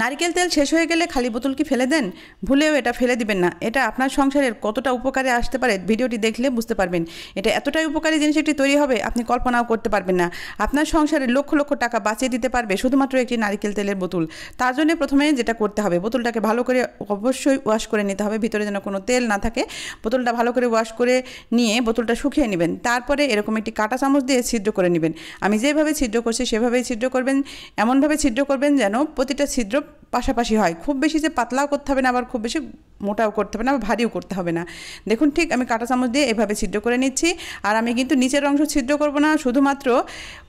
নারিকেল তেল শেষ হয়ে গেলে খালি বোতল কি ফেলে দেন ভুলেও এটা ফেলে দিবেন না এটা আপনার সংসারের কতটা উপকারে আসতে পারে ভিডিওটি দেখলে বুঝতে পারবেন এটা এতটাই উপকারী জিনিস একটি তৈরি হবে আপনি কল্পনাও করতে পারবেন না আপনার সংসারে লক্ষ লক্ষ টাকা বাঁচিয়ে দিতে পারবে শুধুমাত্র একটি নারিকেল তেলের বোতল তার জন্য প্রথমে যেটা করতে হবে বোতলটাকে ভালো করে অবশ্যই ওয়াশ করে নিতে হবে ভিতরে যেন কোনো তেল না থাকে বোতলটা ভালো করে ওয়াশ করে নিয়ে বোতলটা শুকিয়ে নেবেন তারপরে এরকম একটি কাটা চামচ দিয়ে ছিদ্র করে নেবেন আমি যেভাবে ছিদ্র করছি সেভাবেই ছিদ্র করবেন এমনভাবে ছিদ্র করবেন যেন প্রতিটা ছিদ্র পাশাপাশি হয় খুব বেশি যে পাতলাও করতে হবে না আবার খুব বেশি মোটাও করতে হবে না বা ভারীও করতে হবে না দেখুন ঠিক আমি কাঁটা চামচ দিয়ে এভাবে ছিদ্র করে নিচ্ছি আর আমি কিন্তু নিচের অংশ ছিদ্র করব না শুধুমাত্র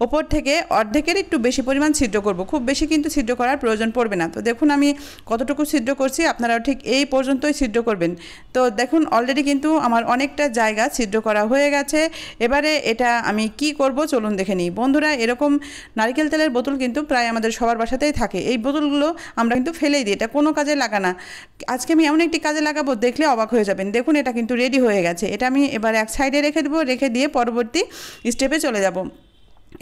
ওপর থেকে অর্ধেকের একটু বেশি পরিমাণ ছিদ্র করব খুব বেশি কিন্তু ছিদ্র করার প্রয়োজন পড়বে না তো দেখুন আমি কতটুকু ছিদ্র করছি আপনারাও ঠিক এই পর্যন্তই ছিদ্র করবেন তো দেখুন অলরেডি কিন্তু আমার অনেকটা জায়গা ছিদ্র করা হয়ে গেছে এবারে এটা আমি কি করব চলুন দেখে নিই বন্ধুরা এরকম নারিকেল তেলের বোতল কিন্তু প্রায় আমাদের সবার বাসাতেই থাকে এই বোতলগুলো আমরা কিন্তু ফেলেই দিই এটা কোনো কাজে লাগা না আজকে আমি এমন একটি কাজে লাগাবো দেখলে অবাক হয়ে যাবেন দেখুন এটা কিন্তু রেডি হয়ে গেছে এটা আমি এবার এক সাইডে রেখে দেবো রেখে দিয়ে পরবর্তী স্টেপে চলে যাব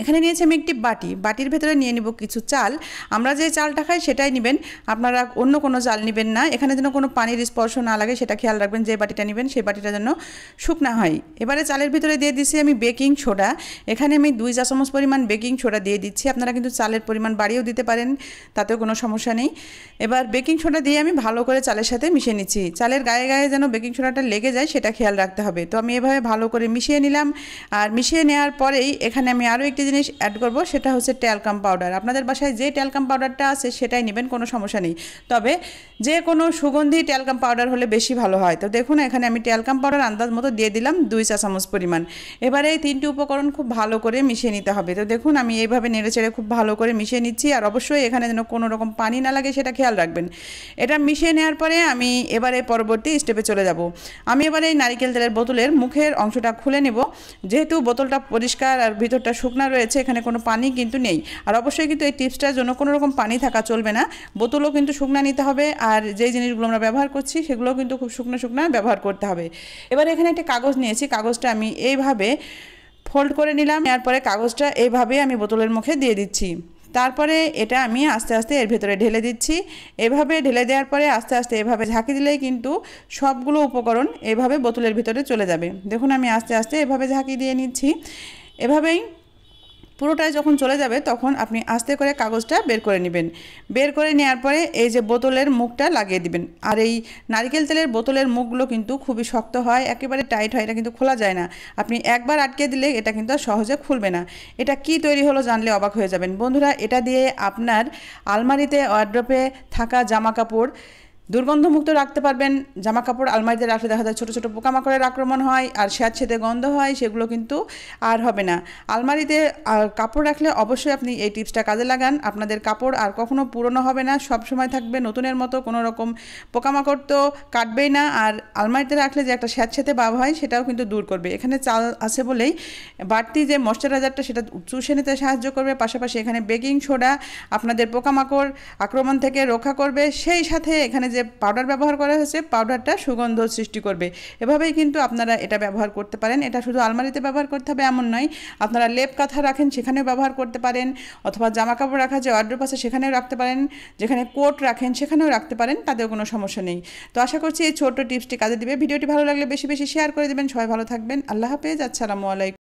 এখানে নিয়েছি আমি একটি বাটি বাটির ভেতরে নিয়ে নিব কিছু চাল আমরা যে চালটা খাই সেটাই নেবেন আপনারা অন্য কোনো চাল নেবেন না এখানে যেন কোনো পানির স্পর্শ না লাগে সেটা খেয়াল রাখবেন যে বাটিটা নেবেন সেই বাটিটা যেন শুকনা হয় এবারে চালের ভিতরে দিয়ে দিচ্ছি আমি বেকিং সোডা এখানে আমি দুই চা চামচ পরিমাণ বেকিং সোডা দিয়ে দিচ্ছি আপনারা কিন্তু চালের পরিমাণ বাড়িয়েও দিতে পারেন তাতেও কোনো সমস্যা নেই এবার বেকিং সোডা দিয়ে আমি ভালো করে চালের সাথে মিশিয়ে নিচ্ছি চালের গায়ে গায়ে যেন বেকিং সোডাটা লেগে যায় সেটা খেয়াল রাখতে হবে তো আমি এভাবে ভালো করে মিশিয়ে নিলাম আর মিশিয়ে নেওয়ার পরেই এখানে আমি আরও আরেকটি জিনিস অ্যাড করব সেটা হচ্ছে ট্যালকাম পাউডার আপনাদের বাসায় যে ট্যালকাম পাউডারটা আছে সেটাই নেবেন কোনো সমস্যা নেই তবে যে কোনো সুগন্ধি ট্যালকাম পাউডার হলে বেশি ভালো হয় তো দেখুন এখানে আমি ট্যালকাম পাউডার আন্দাজ মতো দিয়ে দিলাম দুই চা চামচ পরিমাণ এবারে এই তিনটি উপকরণ খুব ভালো করে মিশিয়ে নিতে হবে তো দেখুন আমি এইভাবে নেড়েচেড়ে খুব ভালো করে মিশিয়ে নিচ্ছি আর অবশ্যই এখানে যেন কোনো রকম পানি না লাগে সেটা খেয়াল রাখবেন এটা মিশিয়ে নেওয়ার পরে আমি এবারে পরবর্তী স্টেপে চলে যাব আমি এবারে এই নারিকেল তেলের বোতলের মুখের অংশটা খুলে নেব যেহেতু বোতলটা পরিষ্কার আর ভিতরটা শুকনা রয়েছে এখানে কোনো পানি কিন্তু নেই আর অবশ্যই কিন্তু এই টিপসটার জন্য কোনো রকম পানি থাকা চলবে না বোতলও কিন্তু শুকনা নিতে হবে আর যে জিনিসগুলো আমরা ব্যবহার করছি সেগুলোও কিন্তু খুব শুকনো শুকনা ব্যবহার করতে হবে এবার এখানে একটা কাগজ নিয়েছি কাগজটা আমি এইভাবে ফোল্ড করে নিলাম এরপরে কাগজটা এইভাবে আমি বোতলের মুখে দিয়ে দিচ্ছি তারপরে এটা আমি আস্তে আস্তে এর ভেতরে ঢেলে দিচ্ছি এভাবে ঢেলে দেওয়ার পরে আস্তে আস্তে এভাবে ঝাঁকি দিলেই কিন্তু সবগুলো উপকরণ এভাবে বোতলের ভিতরে চলে যাবে দেখুন আমি আস্তে আস্তে এভাবে ঝাঁকি দিয়ে নিচ্ছি এভাবেই পুরোটাই যখন চলে যাবে তখন আপনি আস্তে করে কাগজটা বের করে নেবেন বের করে নেওয়ার পরে এই যে বোতলের মুখটা লাগিয়ে দিবেন আর এই নারিকেল তেলের বোতলের মুখগুলো কিন্তু খুবই শক্ত হয় একেবারে টাইট হয় এটা কিন্তু খোলা যায় না আপনি একবার আটকে দিলে এটা কিন্তু সহজে খুলবে না এটা কি তৈরি হলো জানলে অবাক হয়ে যাবেন বন্ধুরা এটা দিয়ে আপনার আলমারিতে ওয়ার্ড্রপে থাকা জামা কাপড় দুর্গন্ধমুক্ত রাখতে পারবেন জামা কাপড় আলমারিতে রাখলে দেখা যায় ছোটো ছোটো পোকামাকড়ের আক্রমণ হয় আর ছেঁতে গন্ধ হয় সেগুলো কিন্তু আর হবে না আলমারিতে কাপড় রাখলে অবশ্যই আপনি এই টিপসটা কাজে লাগান আপনাদের কাপড় আর কখনও পুরনো হবে না সব সময় থাকবে নতুনের মতো কোনো রকম পোকামাকড় তো কাটবেই না আর আলমারিতে রাখলে যে একটা স্যাঁতসেঁতে বাব হয় সেটাও কিন্তু দূর করবে এখানে চাল আছে বলেই বাড়তি যে ময়শ্চারাইজারটা সেটা চুষে নিতে সাহায্য করবে পাশাপাশি এখানে বেকিং সোডা আপনাদের পোকামাকড় আক্রমণ থেকে রক্ষা করবে সেই সাথে এখানে যে পাউডার ব্যবহার করা হয়েছে পাউডারটা সুগন্ধ সৃষ্টি করবে এভাবেই কিন্তু আপনারা এটা ব্যবহার করতে পারেন এটা শুধু আলমারিতে ব্যবহার করতে হবে এমন নয় আপনারা লেপ কাঁথা রাখেন সেখানেও ব্যবহার করতে পারেন অথবা জামা কাপড় রাখা যে অর্ডার পাশে সেখানেও রাখতে পারেন যেখানে কোট রাখেন সেখানেও রাখতে পারেন তাদের কোনো সমস্যা নেই তো আশা করছি এই ছোট্ট টিপসটি কাজে দিবে ভিডিওটি ভালো লাগলে বেশি বেশি শেয়ার করে দেবেন সবাই ভালো থাকবেন আল্লাহ হাফেজ আসসালামু আলাইকুম